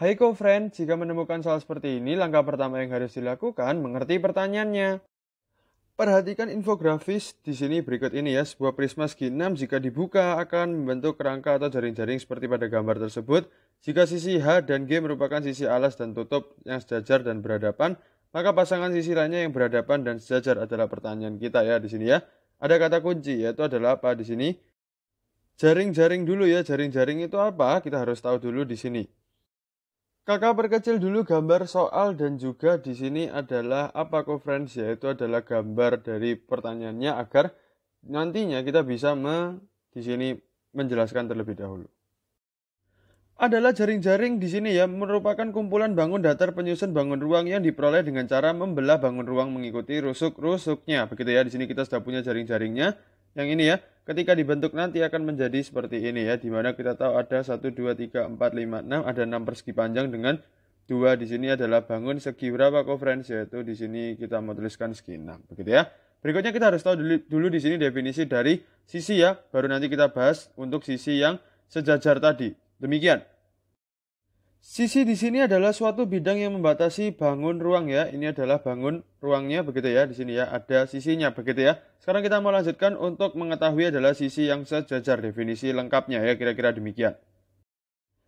Hai co-friend, jika menemukan soal seperti ini, langkah pertama yang harus dilakukan mengerti pertanyaannya. Perhatikan infografis di sini berikut ini ya, sebuah prisma segi 6 jika dibuka akan membentuk kerangka atau jaring-jaring seperti pada gambar tersebut. Jika sisi H dan G merupakan sisi alas dan tutup yang sejajar dan berhadapan, maka pasangan sisi lainnya yang berhadapan dan sejajar adalah pertanyaan kita ya di sini ya. Ada kata kunci yaitu adalah apa di sini? Jaring-jaring dulu ya, jaring-jaring itu apa? Kita harus tahu dulu di sini. Kakak perkecil dulu gambar soal dan juga di sini adalah apa conference yaitu adalah gambar dari pertanyaannya agar nantinya kita bisa me, di sini menjelaskan terlebih dahulu. Adalah jaring-jaring di sini ya merupakan kumpulan bangun datar penyusun bangun ruang yang diperoleh dengan cara membelah bangun ruang mengikuti rusuk-rusuknya. Begitu ya di sini kita sudah punya jaring-jaringnya yang ini ya ketika dibentuk nanti akan menjadi seperti ini ya dimana kita tahu ada 1 2 3 4 5 6 ada 6 persegi panjang dengan dua di sini adalah bangun segi berapa kok friends yaitu di sini kita mau tuliskan segi 6 begitu ya berikutnya kita harus tahu dulu, dulu di sini definisi dari sisi ya baru nanti kita bahas untuk sisi yang sejajar tadi demikian Sisi di sini adalah suatu bidang yang membatasi bangun ruang ya. Ini adalah bangun ruangnya begitu ya. Di sini ya ada sisinya begitu ya. Sekarang kita mau lanjutkan untuk mengetahui adalah sisi yang sejajar definisi lengkapnya ya kira-kira demikian.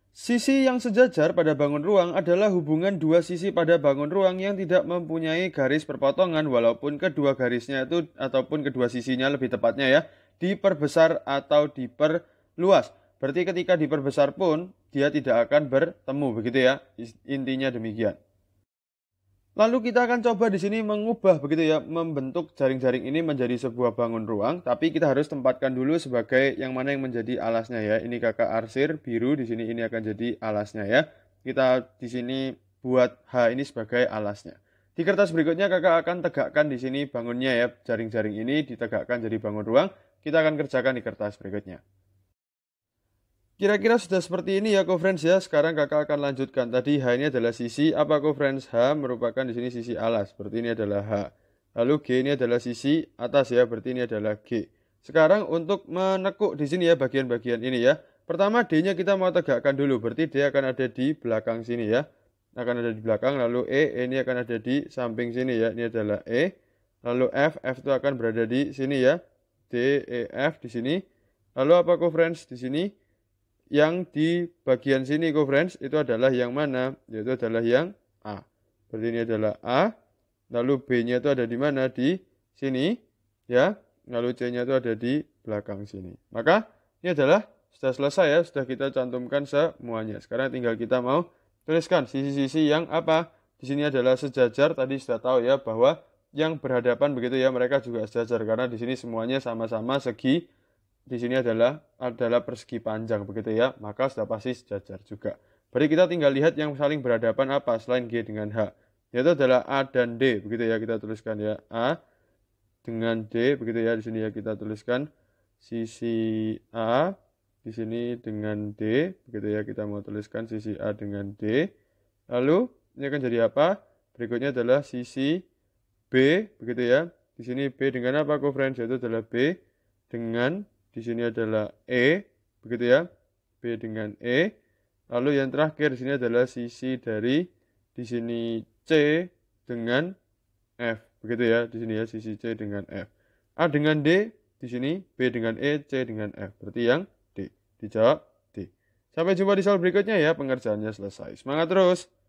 Sisi yang sejajar pada bangun ruang adalah hubungan dua sisi pada bangun ruang yang tidak mempunyai garis perpotongan walaupun kedua garisnya itu ataupun kedua sisinya lebih tepatnya ya diperbesar atau diperluas. Berarti ketika diperbesar pun dia tidak akan bertemu begitu ya. Intinya demikian. Lalu kita akan coba di sini mengubah begitu ya, membentuk jaring-jaring ini menjadi sebuah bangun ruang, tapi kita harus tempatkan dulu sebagai yang mana yang menjadi alasnya ya. Ini kakak arsir biru di sini ini akan jadi alasnya ya. Kita di sini buat H ini sebagai alasnya. Di kertas berikutnya kakak akan tegakkan di sini bangunnya ya, jaring-jaring ini ditegakkan jadi bangun ruang. Kita akan kerjakan di kertas berikutnya. Kira-kira sudah seperti ini ya friends ya. Sekarang kakak akan lanjutkan. Tadi H ini adalah sisi. Apa friends? H merupakan di sini sisi alas. Seperti ini adalah H. Lalu G ini adalah sisi atas ya. Berarti ini adalah G. Sekarang untuk menekuk di sini ya bagian-bagian ini ya. Pertama D-nya kita mau tegakkan dulu. Berarti D akan ada di belakang sini ya. Akan ada di belakang. Lalu E, E ini akan ada di samping sini ya. Ini adalah E. Lalu F, F itu akan berada di sini ya. D, E, F di sini. Lalu apa friends? di sini? yang di bagian sini friends itu adalah yang mana? Yaitu adalah yang A. Berarti ini adalah A. Lalu B-nya itu ada di mana? Di sini. Ya. Lalu C-nya itu ada di belakang sini. Maka ini adalah sudah selesai ya. Sudah kita cantumkan semuanya. Sekarang tinggal kita mau tuliskan sisi-sisi yang apa. Di sini adalah sejajar. Tadi sudah tahu ya bahwa yang berhadapan begitu ya. Mereka juga sejajar. Karena di sini semuanya sama-sama segi di sini adalah adalah persegi panjang begitu ya, maka sudah pasti sejajar juga. Berarti kita tinggal lihat yang saling berhadapan apa selain G dengan H. Yaitu adalah A dan D begitu ya kita tuliskan ya. A dengan D begitu ya di sini ya kita tuliskan sisi A di sini dengan D begitu ya kita mau tuliskan sisi A dengan D. Lalu ini akan jadi apa? Berikutnya adalah sisi B begitu ya. Di sini B dengan apa, kofrens friends Yaitu adalah B dengan di sini adalah E, begitu ya. B dengan E. Lalu yang terakhir di sini adalah sisi dari di sini C dengan F, begitu ya. Di sini ya sisi C dengan F. A dengan D di sini, B dengan E, C dengan F. Berarti yang D. Dijawab D. Sampai jumpa di soal berikutnya ya, pengerjaannya selesai. Semangat terus.